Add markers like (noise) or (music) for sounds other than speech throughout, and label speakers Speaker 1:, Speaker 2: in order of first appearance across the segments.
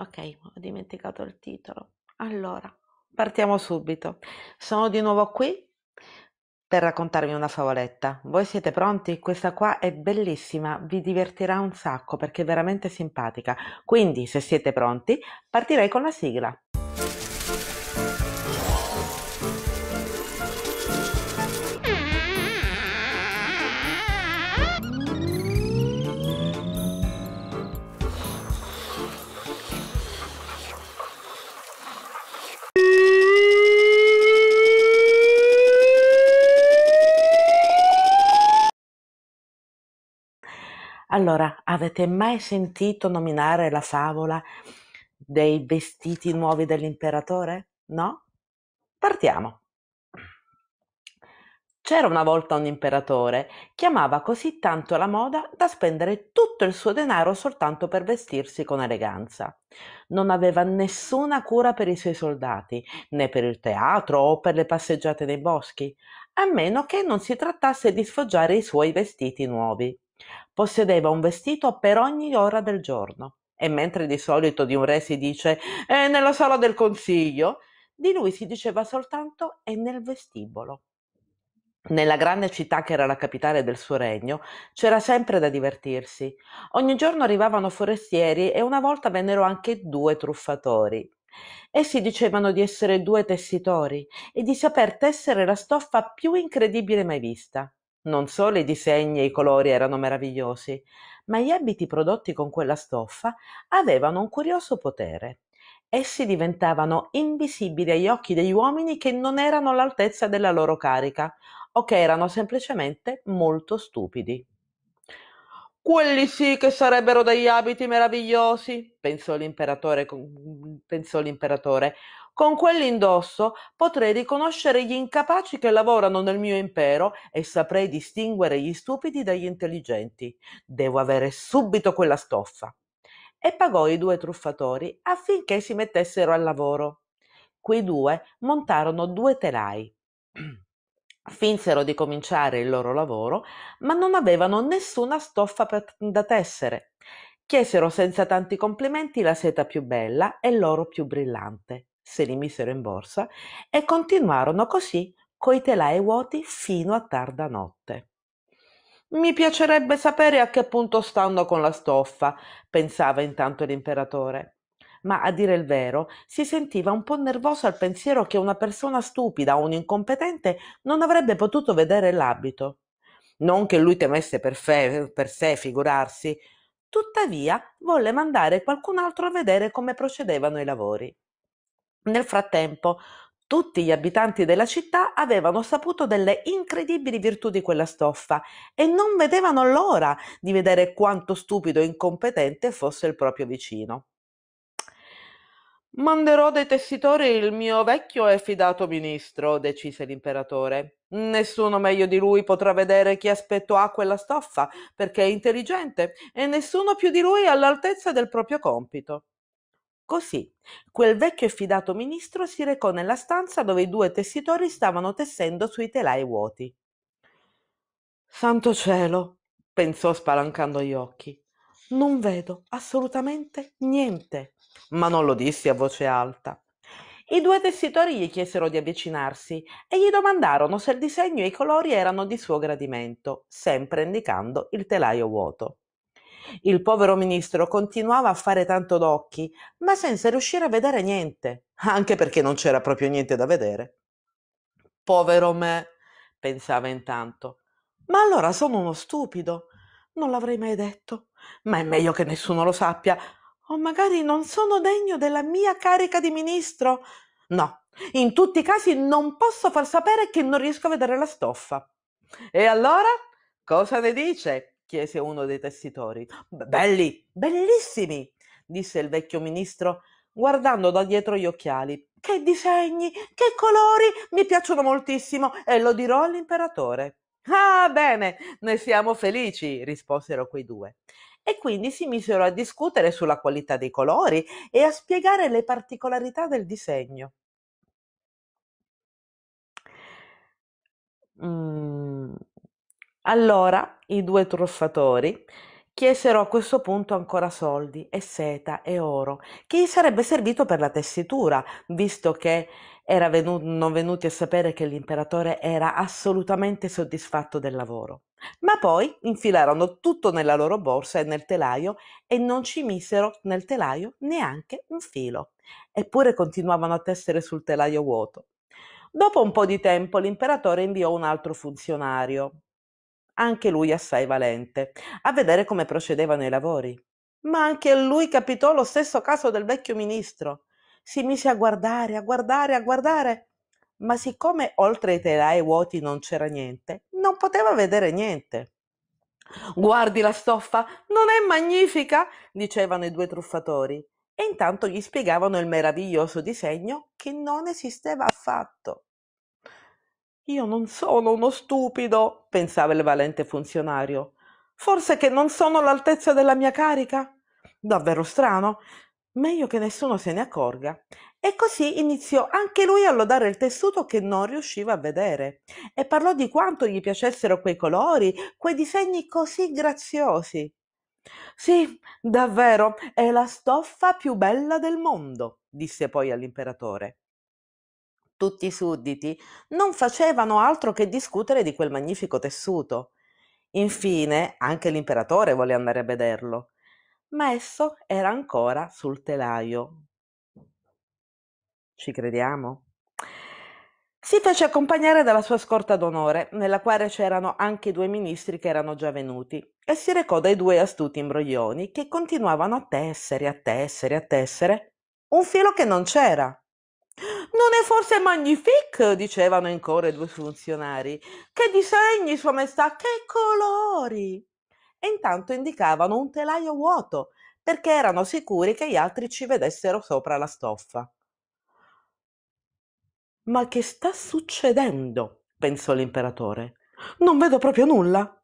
Speaker 1: Ok, ho dimenticato il titolo. Allora, partiamo subito. Sono di nuovo qui per raccontarvi una favoletta. Voi siete pronti? Questa qua è bellissima, vi divertirà un sacco perché è veramente simpatica. Quindi, se siete pronti, partirei con la sigla. Allora, avete mai sentito nominare la favola dei vestiti nuovi dell'imperatore? No? Partiamo. C'era una volta un imperatore che amava così tanto la moda da spendere tutto il suo denaro soltanto per vestirsi con eleganza. Non aveva nessuna cura per i suoi soldati, né per il teatro o per le passeggiate nei boschi, a meno che non si trattasse di sfoggiare i suoi vestiti nuovi. Possedeva un vestito per ogni ora del giorno e mentre di solito di un re si dice è eh, nella sala del consiglio, di lui si diceva soltanto è nel vestibolo. Nella grande città che era la capitale del suo regno c'era sempre da divertirsi. Ogni giorno arrivavano forestieri e una volta vennero anche due truffatori. Essi dicevano di essere due tessitori e di saper tessere la stoffa più incredibile mai vista. Non solo i disegni e i colori erano meravigliosi, ma gli abiti prodotti con quella stoffa avevano un curioso potere. Essi diventavano invisibili agli occhi degli uomini che non erano all'altezza della loro carica o che erano semplicemente molto stupidi. Quelli sì che sarebbero degli abiti meravigliosi, pensò l'imperatore, pensò l'imperatore con quell'indosso potrei riconoscere gli incapaci che lavorano nel mio impero e saprei distinguere gli stupidi dagli intelligenti. Devo avere subito quella stoffa. E pagò i due truffatori affinché si mettessero al lavoro. Quei due montarono due telai. (clears throat) Finsero di cominciare il loro lavoro, ma non avevano nessuna stoffa per, da tessere. Chiesero senza tanti complimenti la seta più bella e l'oro più brillante se li misero in borsa e continuarono così coi telai vuoti fino a tarda notte. Mi piacerebbe sapere a che punto stanno con la stoffa, pensava intanto l'imperatore. Ma a dire il vero, si sentiva un po' nervoso al pensiero che una persona stupida o un incompetente non avrebbe potuto vedere l'abito. Non che lui temesse per, fe- per sé, figurarsi. Tuttavia, volle mandare qualcun altro a vedere come procedevano i lavori. Nel frattempo, tutti gli abitanti della città avevano saputo delle incredibili virtù di quella stoffa e non vedevano l'ora di vedere quanto stupido e incompetente fosse il proprio vicino. Manderò dei tessitori il mio vecchio e fidato ministro, decise l'imperatore. Nessuno meglio di lui potrà vedere che aspetto ha quella stoffa, perché è intelligente, e nessuno più di lui è all'altezza del proprio compito. Così, quel vecchio e fidato ministro si recò nella stanza dove i due tessitori stavano tessendo sui telai vuoti. Santo cielo, pensò spalancando gli occhi. Non vedo assolutamente niente, ma non lo dissi a voce alta. I due tessitori gli chiesero di avvicinarsi e gli domandarono se il disegno e i colori erano di suo gradimento, sempre indicando il telaio vuoto. Il povero ministro continuava a fare tanto d'occhi, ma senza riuscire a vedere niente, anche perché non c'era proprio niente da vedere. Povero me, pensava intanto. Ma allora sono uno stupido. Non l'avrei mai detto, ma è meglio che nessuno lo sappia. O magari non sono degno della mia carica di ministro. No, in tutti i casi non posso far sapere che non riesco a vedere la stoffa. E allora cosa ne dice? chiese uno dei tessitori. Belli, bellissimi, disse il vecchio ministro, guardando da dietro gli occhiali. Che disegni, che colori, mi piacciono moltissimo e lo dirò all'imperatore. Ah, bene, ne siamo felici, risposero quei due. E quindi si misero a discutere sulla qualità dei colori e a spiegare le particolarità del disegno. Mm. Allora i due truffatori chiesero a questo punto ancora soldi e seta e oro, che gli sarebbe servito per la tessitura, visto che erano venuti a sapere che l'imperatore era assolutamente soddisfatto del lavoro. Ma poi infilarono tutto nella loro borsa e nel telaio e non ci misero nel telaio neanche un filo, eppure continuavano a tessere sul telaio vuoto. Dopo un po' di tempo l'imperatore inviò un altro funzionario, anche lui assai valente, a vedere come procedevano i lavori. Ma anche a lui capitò lo stesso caso del vecchio ministro. Si mise a guardare, a guardare, a guardare, ma siccome oltre i telai vuoti non c'era niente, non poteva vedere niente. Guardi la stoffa, non è magnifica? dicevano i due truffatori, e intanto gli spiegavano il meraviglioso disegno che non esisteva affatto. Io non sono uno stupido, pensava il valente funzionario. Forse che non sono all'altezza della mia carica? Davvero strano. Meglio che nessuno se ne accorga. E così iniziò anche lui a lodare il tessuto che non riusciva a vedere e parlò di quanto gli piacessero quei colori, quei disegni così graziosi. Sì, davvero, è la stoffa più bella del mondo, disse poi all'imperatore tutti i sudditi non facevano altro che discutere di quel magnifico tessuto. Infine, anche l'imperatore volle andare a vederlo, ma esso era ancora sul telaio. Ci crediamo? Si fece accompagnare dalla sua scorta d'onore, nella quale c'erano anche i due ministri che erano già venuti, e si recò dai due astuti imbroglioni che continuavano a tessere, a tessere, a tessere un filo che non c'era. Non è forse magnifique, dicevano in coro i due funzionari. Che disegni, Sua Maestà, che colori! E intanto indicavano un telaio vuoto, perché erano sicuri che gli altri ci vedessero sopra la stoffa. Ma che sta succedendo? pensò l'imperatore. Non vedo proprio nulla.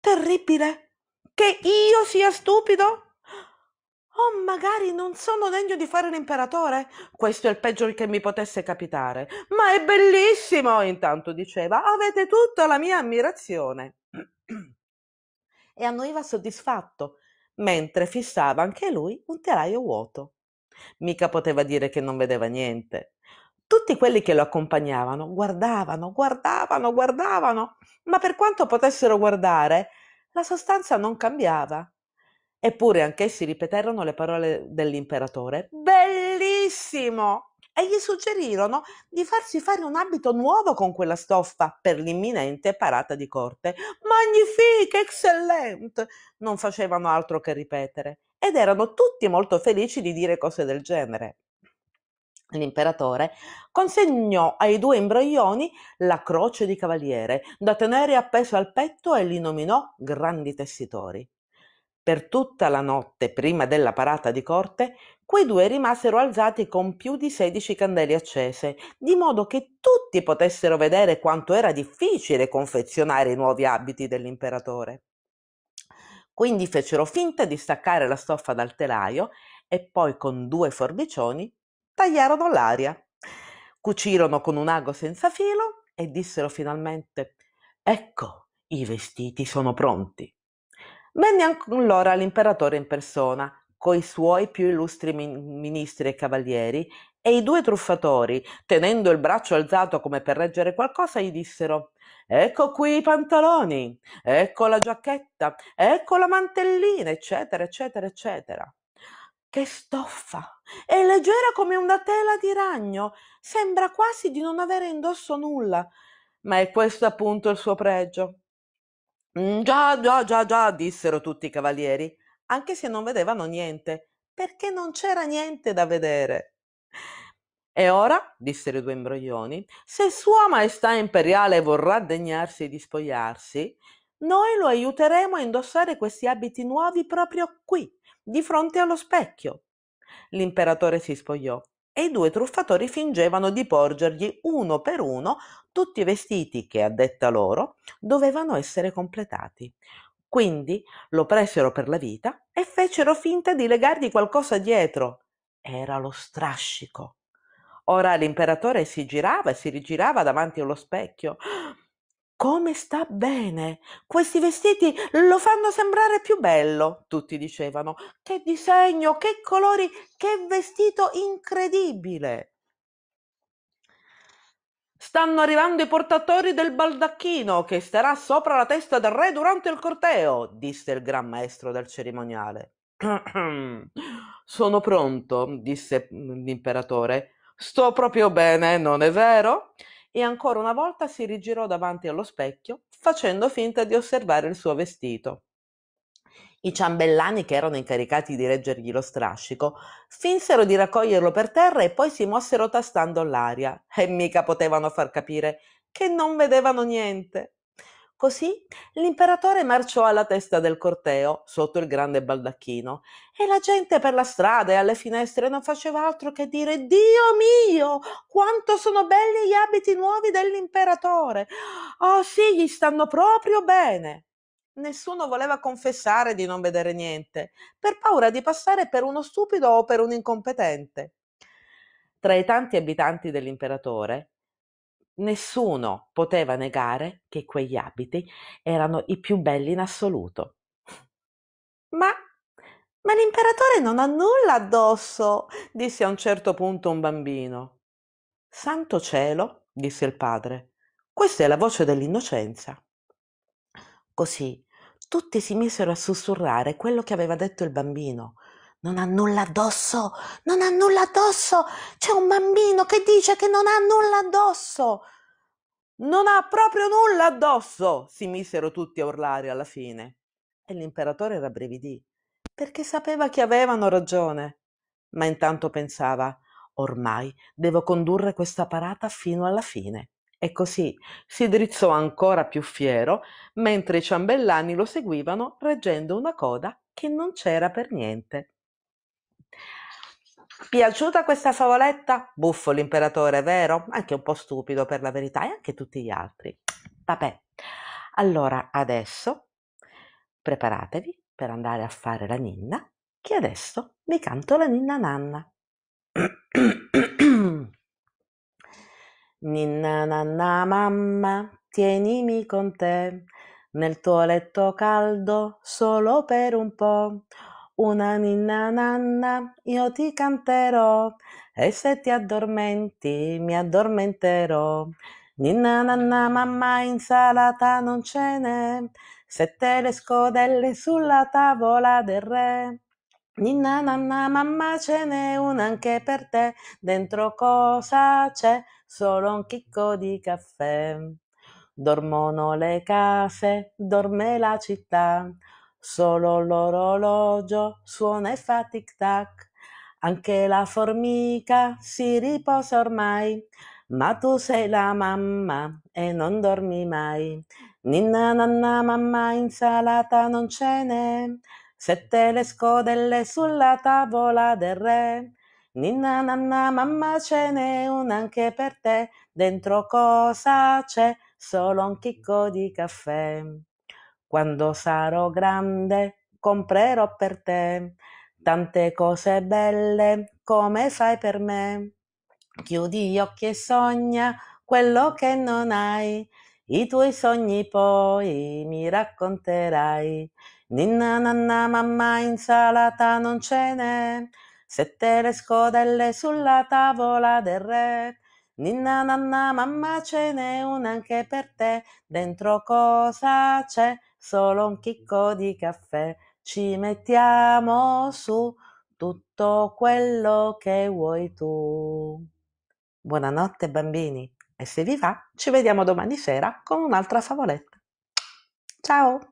Speaker 1: Terribile! Che io sia stupido? Oh, magari non sono degno di fare l'imperatore? Questo è il peggio che mi potesse capitare. Ma è bellissimo, intanto diceva. Avete tutta la mia ammirazione. (clears throat) e annoiva soddisfatto, mentre fissava anche lui un telaio vuoto. Mica poteva dire che non vedeva niente. Tutti quelli che lo accompagnavano guardavano, guardavano, guardavano, ma per quanto potessero guardare, la sostanza non cambiava. Eppure anch'essi ripeterono le parole dell'imperatore. Bellissimo! E gli suggerirono di farsi fare un abito nuovo con quella stoffa per l'imminente parata di corte. Magnifique, eccellente! Non facevano altro che ripetere ed erano tutti molto felici di dire cose del genere. L'imperatore consegnò ai due imbroglioni la croce di cavaliere da tenere appeso al petto e li nominò grandi tessitori. Per tutta la notte prima della parata di corte, quei due rimasero alzati con più di sedici candele accese, di modo che tutti potessero vedere quanto era difficile confezionare i nuovi abiti dell'imperatore. Quindi fecero finta di staccare la stoffa dal telaio e poi con due forbicioni tagliarono l'aria. Cucirono con un ago senza filo e dissero finalmente Ecco, i vestiti sono pronti. Venne allora l'imperatore in persona, coi suoi più illustri ministri e cavalieri, e i due truffatori, tenendo il braccio alzato come per reggere qualcosa, gli dissero Ecco qui i pantaloni, ecco la giacchetta, ecco la mantellina, eccetera, eccetera, eccetera. Che stoffa! È leggera come una tela di ragno, sembra quasi di non avere indosso nulla, ma è questo appunto il suo pregio. Mm, già, già, già, già, dissero tutti i cavalieri, anche se non vedevano niente, perché non c'era niente da vedere. E ora, dissero i due imbroglioni, se Sua Maestà Imperiale vorrà degnarsi di spogliarsi, noi lo aiuteremo a indossare questi abiti nuovi proprio qui, di fronte allo specchio. L'imperatore si spogliò e i due truffatori fingevano di porgergli uno per uno tutti i vestiti che, a detta loro, dovevano essere completati. Quindi lo presero per la vita e fecero finta di legargli qualcosa dietro. Era lo strascico. Ora l'imperatore si girava e si rigirava davanti allo specchio come sta bene! Questi vestiti lo fanno sembrare più bello, tutti dicevano. Che disegno, che colori, che vestito incredibile! Stanno arrivando i portatori del baldacchino che starà sopra la testa del re durante il corteo, disse il gran maestro del cerimoniale. (clears throat) Sono pronto, disse mm, l'imperatore. Sto proprio bene, non è vero? e ancora una volta si rigirò davanti allo specchio, facendo finta di osservare il suo vestito. I ciambellani che erano incaricati di reggergli lo strascico finsero di raccoglierlo per terra e poi si mossero tastando l'aria e mica potevano far capire che non vedevano niente. Così l'imperatore marciò alla testa del corteo sotto il grande baldacchino e la gente per la strada e alle finestre non faceva altro che dire Dio mio, quanto sono belli gli abiti nuovi dell'imperatore. Oh sì, gli stanno proprio bene. Nessuno voleva confessare di non vedere niente, per paura di passare per uno stupido o per un incompetente. Tra i tanti abitanti dell'imperatore, Nessuno poteva negare che quegli abiti erano i più belli in assoluto. Ma, ma l'imperatore non ha nulla addosso, disse a un certo punto un bambino. Santo cielo, disse il padre, questa è la voce dell'innocenza. Così tutti si misero a sussurrare quello che aveva detto il bambino non ha nulla addosso, non ha nulla addosso. C'è un bambino che dice che non ha nulla addosso. Non ha proprio nulla addosso, si misero tutti a urlare alla fine. E l'imperatore rabbrividì, perché sapeva che avevano ragione. Ma intanto pensava, ormai devo condurre questa parata fino alla fine. E così si drizzò ancora più fiero, mentre i ciambellani lo seguivano reggendo una coda che non c'era per niente. Piaciuta questa favoletta? Buffo l'imperatore, vero? Anche un po' stupido per la verità e anche tutti gli altri. Vabbè, allora adesso preparatevi per andare a fare la ninna, che adesso vi canto la ninna nanna. (clears throat) ninna nanna mamma, tienimi con te nel tuo letto caldo solo per un po'. Una ninna nanna io ti canterò e se ti addormenti mi addormenterò. Ninna nanna mamma insalata non ce n'è, sette le scodelle sulla tavola del re. Ninna nanna mamma ce n'è una anche per te, dentro cosa c'è? Solo un chicco di caffè. Dormono le case, dorme la città. Solo l'orologio suona e fa tic tac. Anche la formica si riposa ormai. Ma tu sei la mamma e non dormi mai. Ninna nanna mamma insalata non ce n'è. Sette le scodelle sulla tavola del re. Ninna nanna mamma ce n'è una anche per te. Dentro cosa c'è? Solo un chicco di caffè. Quando sarò grande comprerò per te tante cose belle come fai per me. Chiudi gli occhi e sogna quello che non hai. I tuoi sogni poi mi racconterai. Ninna nanna mamma insalata non ce n'è. Sette le scodelle sulla tavola del re. Ninna nanna mamma ce n'è una anche per te. Dentro cosa c'è? solo un chicco di caffè, ci mettiamo su tutto quello che vuoi tu. Buonanotte bambini e se vi va ci vediamo domani sera con un'altra favoletta. Ciao!